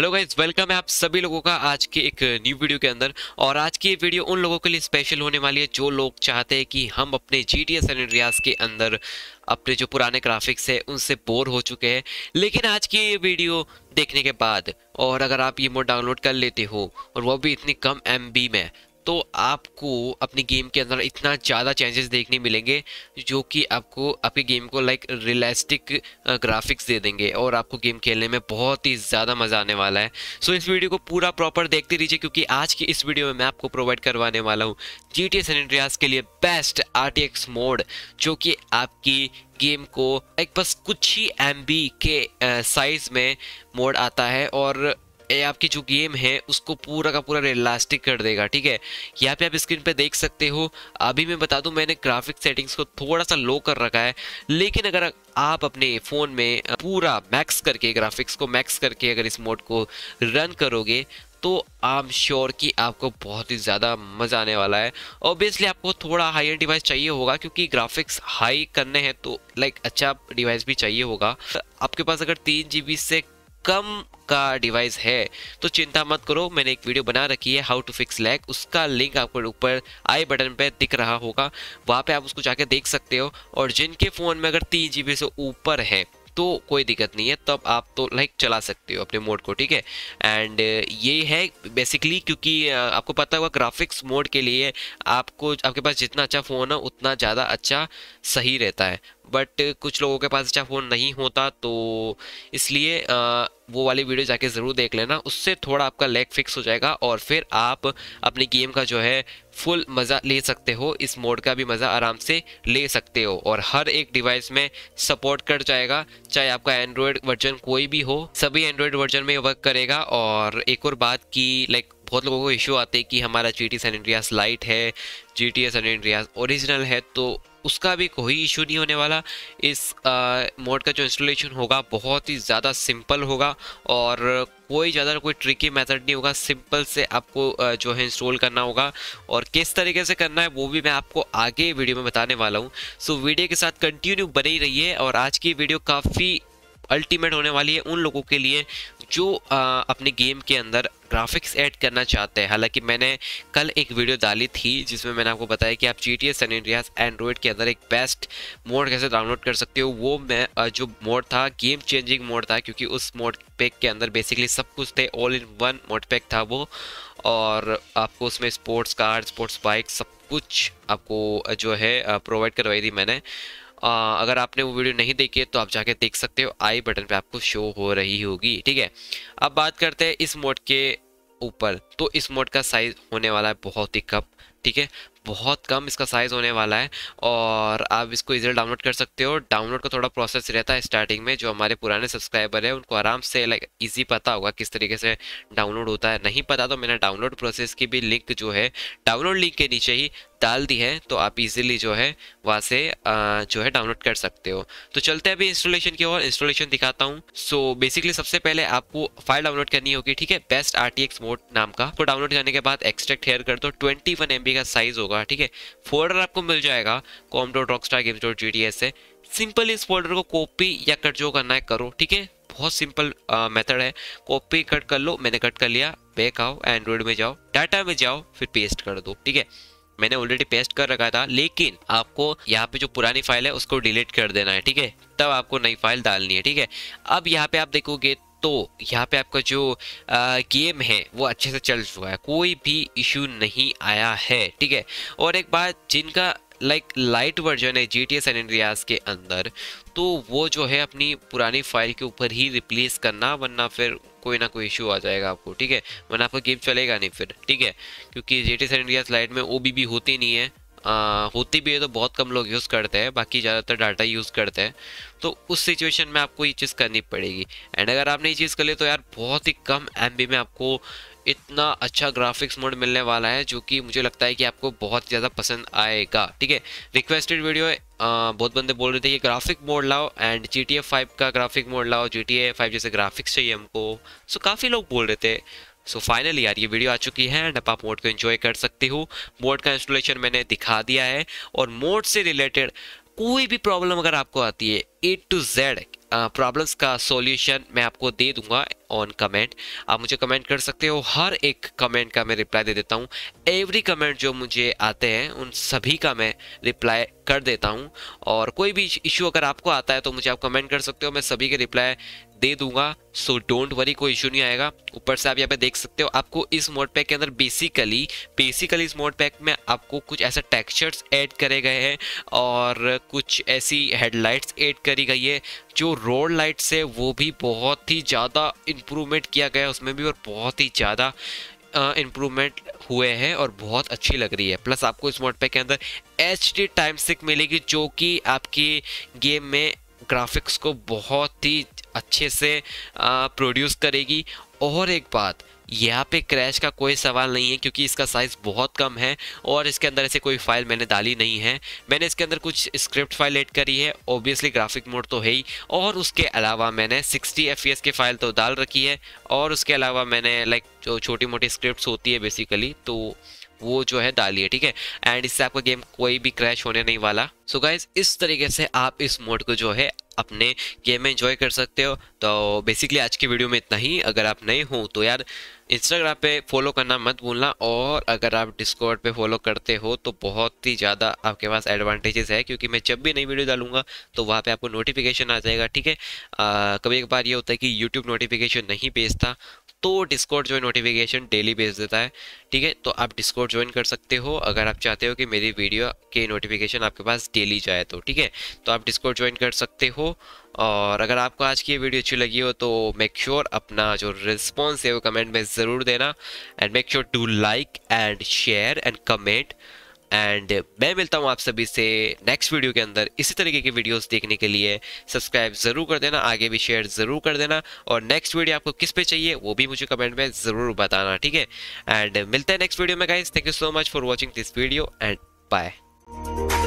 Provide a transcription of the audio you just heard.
hello guys welcome है आप सभी लोगों का आज के एक न्यू वीडियो के अंदर और आज की ये वीडियो उन लोगों के लिए स्पेशल होने वाली है जो लोग चाहते हैं कि हम अपने जी टी एस एंड्रियास के अंदर अपने जो पुराने ग्राफिक्स है उनसे बोर हो चुके हैं लेकिन आज की ये वीडियो देखने के बाद और अगर आप ये मोड डाउनलोड कर लेते हो और वह भी इतनी कम एम में तो आपको अपनी गेम के अंदर इतना ज़्यादा चेंजेस देखने मिलेंगे जो कि आपको आपके गेम को लाइक रियलिस्टिक ग्राफिक्स दे देंगे और आपको गेम खेलने में बहुत ही ज़्यादा मज़ा आने वाला है सो so, इस वीडियो को पूरा प्रॉपर देखते रहिए क्योंकि आज की इस वीडियो में मैं आपको प्रोवाइड करवाने वाला हूँ जी टी के लिए बेस्ट आर मोड जो कि आपकी गेम को एक बस कुछ ही एम के साइज़ में मोड आता है और ये आपकी जो गेम है उसको पूरा का पूरा रियलास्टिक कर देगा ठीक है यहाँ पे आप स्क्रीन पे देख सकते हो अभी मैं बता दूं मैंने ग्राफिक सेटिंग्स को थोड़ा सा लो कर रखा है लेकिन अगर आप अपने फ़ोन में पूरा मैक्स करके ग्राफिक्स को मैक्स करके अगर इस मोड को रन करोगे तो आम श्योर कि आपको बहुत ही ज़्यादा मज़ा आने वाला है ऑब्वियसली आपको थोड़ा हाई एंड डिवाइस चाहिए होगा क्योंकि ग्राफिक्स हाई करने हैं तो लाइक अच्छा डिवाइस भी चाहिए होगा आपके पास अगर तीन जी से कम का डिवाइस है तो चिंता मत करो मैंने एक वीडियो बना रखी है हाउ टू फिक्स लैग उसका लिंक आपको ऊपर आई बटन पे दिख रहा होगा वहाँ पे आप उसको जाके देख सकते हो और जिनके फ़ोन में अगर तीन जी से ऊपर है तो कोई दिक्कत नहीं है तब आप तो लाइक चला सकते हो अपने मोड को ठीक है एंड ये है बेसिकली क्योंकि आपको पता होगा ग्राफिक्स मोड के लिए आपको आपके पास जितना अच्छा फ़ोन है उतना ज़्यादा अच्छा सही रहता है बट कुछ लोगों के पास अच्छा फ़ोन नहीं होता तो इसलिए वो वाली वीडियो जाके ज़रूर देख लेना उससे थोड़ा आपका लेग फिक्स हो जाएगा और फिर आप अपनी गेम का जो है फुल मज़ा ले सकते हो इस मोड का भी मज़ा आराम से ले सकते हो और हर एक डिवाइस में सपोर्ट कर जाएगा चाहे आपका एंड्रॉयड वर्जन कोई भी हो सभी एंड्रॉयड वर्जन में वर्क करेगा और एक और बात की लाइक बहुत लोगों को इशू आते हैं कि हमारा G T San Andreas lite है G T San Andreas original है तो उसका भी कोई इशू नहीं होने वाला इस मोड का जो इंस्टॉलेशन होगा बहुत ही ज़्यादा सिंपल होगा और कोई ज़्यादा कोई ट्रिकी मेथड नहीं होगा सिंपल से आपको आ, जो है इंस्टॉल करना होगा और किस तरीके से करना है वो भी मैं आपको आगे वीडियो में बताने वाला हूँ सो वीडियो के साथ कंटिन्यू बनी रही और आज की वीडियो काफ़ी अल्टीमेट होने वाली है उन लोगों के लिए जो आ, अपने गेम के अंदर ग्राफिक्स ऐड करना चाहते हैं हालांकि मैंने कल एक वीडियो डाली थी जिसमें मैंने आपको बताया कि आप G T S Andreas Android के अंदर एक बेस्ट मोड कैसे डाउनलोड कर सकते हो वो मैं जो मोड था गेम चेंजिंग मोड था क्योंकि उस मोड पैक के अंदर बेसिकली सब कुछ थे all in one mod pack था वो और आपको उसमें स्पोर्ट्स कार स्पोर्ट्स बाइक सब कुछ आपको जो है प्रोवाइड करवाई थी मैंने आ, अगर आपने वो वीडियो नहीं देखी है तो आप जाके देख सकते हो आई बटन पे आपको शो हो रही होगी ठीक है अब बात करते हैं इस मोड के ऊपर तो इस मोड का साइज़ होने वाला है बहुत ही कम ठीक है बहुत कम इसका साइज़ होने वाला है और आप इसको इजीली डाउनलोड कर सकते हो डाउनलोड का थोड़ा प्रोसेस रहता है स्टार्टिंग में जो हमारे पुराने सब्सक्राइबर है उनको आराम से लाइक इजी पता होगा किस तरीके से डाउनलोड होता है नहीं पता तो मैंने डाउनलोड प्रोसेस की भी लिंक जो है डाउनलोड लिंक के नीचे ही डाल दी है तो आप इजीली जो है वहाँ से जो है डाउनलोड कर सकते हो तो चलते हैं अभी इंस्टॉलेशन की और इंस्टॉलेशन दिखाता हूँ सो बेसिकली सबसे पहले आपको फाइल डाउनलोड करनी होगी ठीक है best R T X mod नाम का को डाउनलोड करने के बाद एक्सट्रैक्ट हेयर कर दो ट्वेंटी वन एम बी का साइज होगा ठीक है फोल्डर आपको मिल जाएगा com dot Rockstar game dot G D S से सिंपल इस फोल्डर को कॉपी या कट जो करना है करो ठीक है बहुत सिंपल मेथड है कॉपी कट कर लो मैंने कट कर लिया बैक आओ एंड्रॉइड में जाओ डाटा में जाओ फिर पेस्ट कर दो ठीक है मैंने ऑलरेडी पेस्ट कर रखा था लेकिन आपको यहाँ पे जो पुरानी फाइल है उसको डिलीट कर देना है ठीक है तब आपको नई फाइल डालनी है ठीक है अब यहाँ पे आप देखोगे तो यहाँ पे आपका जो आ, गेम है वो अच्छे से चल चुका है कोई भी इशू नहीं आया है ठीक है और एक बात जिनका लाइक लाइट वर्जन है जी टी एस एंड्रियास के अंदर तो वो जो है अपनी पुरानी फाइल के ऊपर ही रिप्लेस करना वरना फिर कोई ना कोई इशू आ जाएगा आपको ठीक है वरना आपका गेम चलेगा नहीं फिर ठीक है क्योंकि J T sir India slide में ओ बी होती नहीं है आ, होती भी है तो बहुत कम लोग यूज़ करते हैं बाकी ज़्यादातर डाटा यूज़ करते हैं तो उस सिचुएशन में आपको ये चीज़ करनी पड़ेगी एंड अगर आपने ये चीज़ कर ली तो यार बहुत ही कम एम में आपको इतना अच्छा ग्राफिक्स मोड मिलने वाला है जो कि मुझे लगता है कि आपको बहुत ज़्यादा पसंद आएगा ठीक है रिक्वेस्टेड वीडियो है आ, बहुत बंदे बोल रहे थे कि ग्राफिक मोड लाओ and G T A five का ग्राफिक मोड लाओ जी टी ए फाइव जैसे ग्राफिक्स चाहिए हमको सो काफ़ी लोग बोल रहे थे सो so फाइनली यार ये वीडियो आ चुकी है एंड आप मोड को एंजॉय कर सकती हो मोड का इंस्टॉलेशन मैंने दिखा दिया है और मोड से रिलेटेड कोई भी प्रॉब्लम अगर आपको आती है ए टू जेड प्रॉब्लम्स का सॉल्यूशन मैं आपको दे दूंगा ऑन कमेंट आप मुझे कमेंट कर सकते हो हर एक कमेंट का मैं रिप्लाई दे देता हूँ एवरी कमेंट जो मुझे आते हैं उन सभी का मैं रिप्लाई कर देता हूँ और कोई भी इशू अगर आपको आता है तो मुझे आप कमेंट कर सकते हो मैं सभी के रिप्लाई दे दूंगा सो डोंट वरी कोई इशू नहीं आएगा ऊपर से आप यहाँ पे देख सकते हो आपको इस मोड पैक के अंदर बेसिकली बेसिकली इस मोड पैक में आपको कुछ ऐसे टेक्सचर्स ऐड करे गए हैं और कुछ ऐसी हेडलाइट्स ऐड करी गई है जो रोड लाइट्स है वो भी बहुत ही ज़्यादा इम्प्रूवमेंट किया गया है उसमें भी और बहुत ही ज़्यादा इम्प्रूवमेंट हुए हैं और बहुत अच्छी लग रही है प्लस आपको इस मोड पैक के अंदर एच डी टाइम सिक मिलेगी जो कि आपकी गेम में ग्राफिक्स को बहुत ही अच्छे से प्रोड्यूस करेगी और एक बात यहाँ पे क्रैश का कोई सवाल नहीं है क्योंकि इसका साइज़ बहुत कम है और इसके अंदर ऐसे कोई फाइल मैंने डाली नहीं है मैंने इसके अंदर कुछ स्क्रिप्ट फाइल ऐड करी है ओबियसली ग्राफिक मोड तो है ही और उसके अलावा मैंने 60 एफ की फ़ाइल तो डाल रखी है और उसके अलावा मैंने लाइक जो छोटी मोटी स्क्रिप्ट होती है बेसिकली तो वो जो है डालिए ठीक है एंड इससे आपका गेम कोई भी क्रैश होने नहीं वाला सो so गाइज इस तरीके से आप इस मोड को जो है अपने गेम में इंजॉय कर सकते हो तो बेसिकली आज की वीडियो में इतना ही अगर आप नए हो तो यार इंस्टाग्राम पे फॉलो करना मत भूलना और अगर आप डिस्कॉर्ड पे फॉलो करते हो तो बहुत ही ज़्यादा आपके पास एडवांटेजेस है क्योंकि मैं जब भी नई वीडियो डालूंगा तो वहाँ पे आपको नोटिफिकेशन आ जाएगा ठीक है कभी एक बार ये होता है कि यूट्यूब नोटिफिकेशन नहीं भेजता तो डिस्कॉर्ड जो नोटिफिकेशन डेली भेज देता है ठीक है तो आप डिस्कॉर्ड ज्वाइन कर सकते हो अगर आप चाहते हो कि मेरी वीडियो के नोटिफिकेशन आपके पास डेली जाए तो ठीक है तो आप डिस्कॉर्ड ज्वाइन कर सकते हो और अगर आपको आज की ये वीडियो अच्छी लगी हो तो मेक श्योर sure अपना जो रिस्पॉन्स है वो कमेंट में ज़रूर देना and make sure to like and share and comment and मैं मिलता हूँ आप सभी से नेक्स्ट वीडियो के अंदर इसी तरीके की वीडियोस देखने के लिए सब्सक्राइब ज़रूर कर देना आगे भी शेयर ज़रूर कर देना और नेक्स्ट वीडियो आपको किस पे चाहिए वो भी मुझे कमेंट में ज़रूर बताना ठीक है एंड मिलते हैं नेक्स्ट वीडियो में guys thank you so much for watching this video and bye